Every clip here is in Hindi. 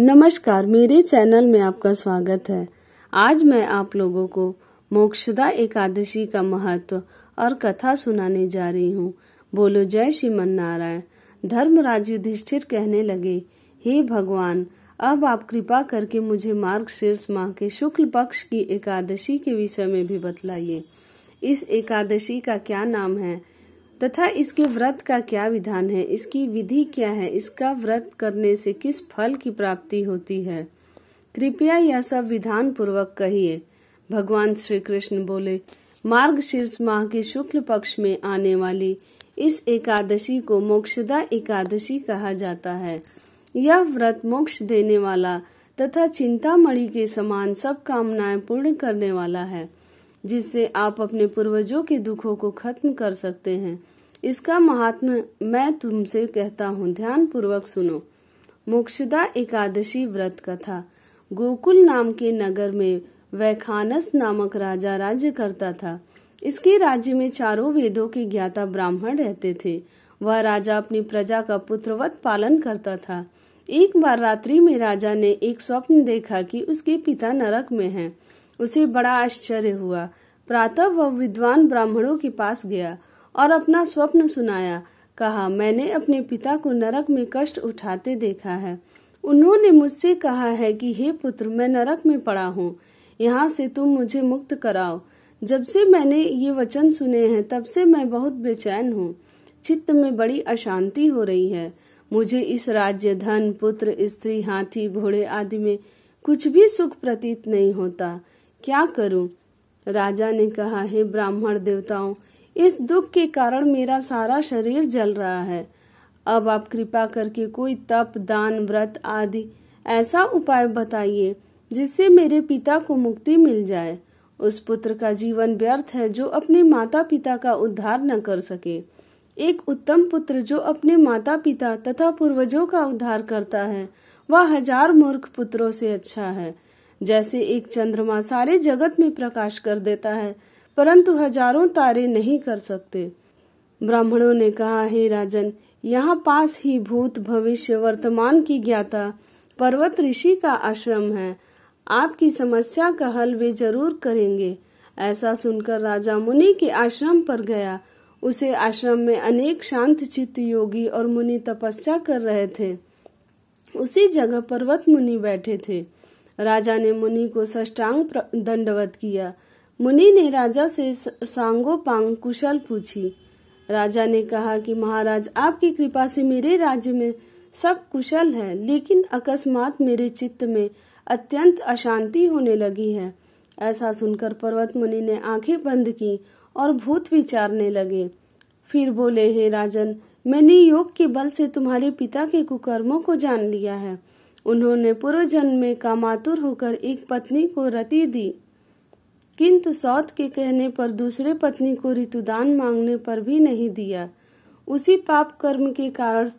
नमस्कार मेरे चैनल में आपका स्वागत है आज मैं आप लोगों को मोक्षदा एकादशी का महत्व और कथा सुनाने जा रही हूँ बोलो जय श्री नारायण धर्मराज युधिष्ठिर कहने लगे हे भगवान अब आप कृपा करके मुझे मार्ग शीर्ष माह के शुक्ल पक्ष की एकादशी के विषय में भी बतलाइए इस एकादशी का क्या नाम है तथा इसके व्रत का क्या विधान है इसकी विधि क्या है इसका व्रत करने से किस फल की प्राप्ति होती है कृपया यह सब विधान पूर्वक कहिए भगवान श्री कृष्ण बोले मार्ग शीर्ष माह के शुक्ल पक्ष में आने वाली इस एकादशी को मोक्षदा एकादशी कहा जाता है यह व्रत मोक्ष देने वाला तथा चिंतामणि के समान सब कामनाएं पूर्ण करने वाला है जिससे आप अपने पूर्वजों के दुखों को खत्म कर सकते हैं इसका महात्म मैं तुमसे कहता हूँ ध्यान पूर्वक सुनो मोक्षदा एकादशी व्रत कथा गोकुल नाम के नगर में वैखानस नामक राजा राज्य करता था इसके राज्य में चारों वेदों के ज्ञाता ब्राह्मण रहते थे वह राजा अपनी प्रजा का पुत्रवत पालन करता था एक बार रात्रि में राजा ने एक स्वप्न देखा कि उसके पिता नरक में हैं। उसे बड़ा आश्चर्य हुआ प्रातः वह विद्वान ब्राह्मणों के पास गया और अपना स्वप्न सुनाया कहा मैंने अपने पिता को नरक में कष्ट उठाते देखा है उन्होंने मुझसे कहा है कि हे पुत्र मैं नरक में पड़ा हूँ यहाँ से तुम मुझे मुक्त कराओ जब से मैंने ये वचन सुने हैं तब से मैं बहुत बेचैन हूँ चित्त में बड़ी अशांति हो रही है मुझे इस राज्य धन पुत्र स्त्री हाथी घोड़े आदि में कुछ भी सुख प्रतीत नहीं होता क्या करूं? राजा ने कहा हे ब्राह्मण देवताओं इस दुख के कारण मेरा सारा शरीर जल रहा है अब आप कृपा करके कोई तप दान व्रत आदि ऐसा उपाय बताइए जिससे मेरे पिता को मुक्ति मिल जाए उस पुत्र का जीवन व्यर्थ है जो अपने माता पिता का उद्धार न कर सके एक उत्तम पुत्र जो अपने माता पिता तथा पूर्वजों का उद्धार करता है वह हजार मूर्ख पुत्रों से अच्छा है जैसे एक चंद्रमा सारे जगत में प्रकाश कर देता है परंतु हजारों तारे नहीं कर सकते ब्राह्मणों ने कहा हे राजन यहाँ पास ही भूत भविष्य वर्तमान की ज्ञाता पर्वत ऋषि का आश्रम है आपकी समस्या का हल वे जरूर करेंगे ऐसा सुनकर राजा मुनि के आश्रम पर गया उसे आश्रम में अनेक शांत चित्त योगी और मुनि तपस्या कर रहे थे उसी जगह पर्वत मुनि बैठे थे राजा ने मुनि को सष्टांग दंडवत किया मुनि ने राजा से पांग कुशल पूछी राजा ने कहा कि महाराज आपकी कृपा से मेरे राज्य में सब कुशल है लेकिन अकस्मात मेरे चित्त में अत्यंत अशांति होने लगी है ऐसा सुनकर पर्वत मुनि ने आंखें बंद की और भूत विचारने लगे फिर बोले हे राजन मैंने योग के बल से तुम्हारे पिता के कुकर्मों को जान लिया है उन्होंने पूर्व जन्म में कामातुर होकर एक पत्नी को रति दी किंतु सौत के कहने पर दूसरे पत्नी को ऋतुदान मांगने पर भी नहीं दिया उसी पाप कर्म के कारण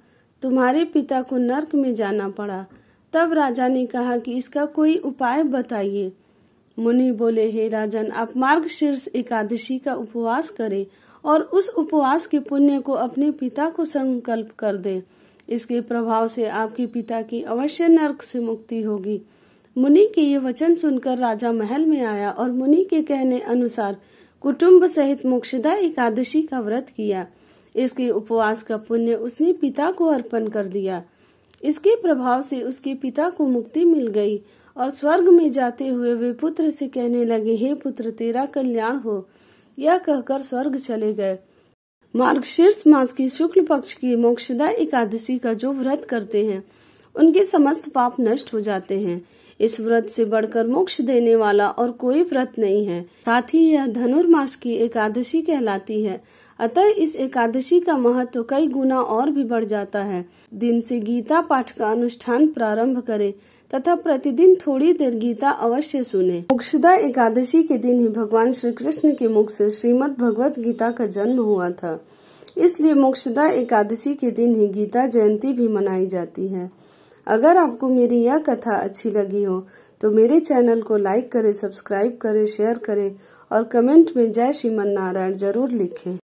तुम्हारे पिता को नरक में जाना पड़ा तब राजा ने कहा कि इसका कोई उपाय बताइए मुनि बोले हे राजन आप मार्ग शीर्ष एकादशी का उपवास करें और उस उपवास के पुण्य को अपने पिता को संकल्प कर दें इसके प्रभाव से आपके पिता की अवश्य नर्क से मुक्ति होगी मुनि के ये वचन सुनकर राजा महल में आया और मुनि के कहने अनुसार कुटुंब सहित मोक्षदा एकादशी का व्रत किया इसके उपवास का पुण्य उसने पिता को अर्पण कर दिया इसके प्रभाव से उसके पिता को मुक्ति मिल गई और स्वर्ग में जाते हुए वे पुत्र से कहने लगे हे पुत्र तेरा कल्याण हो यह कहकर स्वर्ग चले गए मार्गशीर्ष मास की शुक्ल पक्ष की मोक्षदा एकादशी का जो व्रत करते हैं उनके समस्त पाप नष्ट हो जाते हैं इस व्रत से बढ़कर मोक्ष देने वाला और कोई व्रत नहीं है साथ ही यह धनुर्मास की एकादशी कहलाती है अतः इस एकादशी का महत्व कई गुना और भी बढ़ जाता है दिन से गीता पाठ का अनुष्ठान प्रारंभ करें तथा प्रतिदिन थोड़ी देर गीता अवश्य सुने मोक्षदा एकादशी के दिन ही भगवान श्री कृष्ण के मुख से श्रीमद भगवत गीता का जन्म हुआ था इसलिए मोक्षदा एकादशी के दिन ही गीता जयंती भी मनाई जाती है अगर आपको मेरी यह कथा अच्छी लगी हो तो मेरे चैनल को लाइक करें सब्सक्राइब करें शेयर करें और कमेंट में जय श्रीमन नारायण जरूर लिखें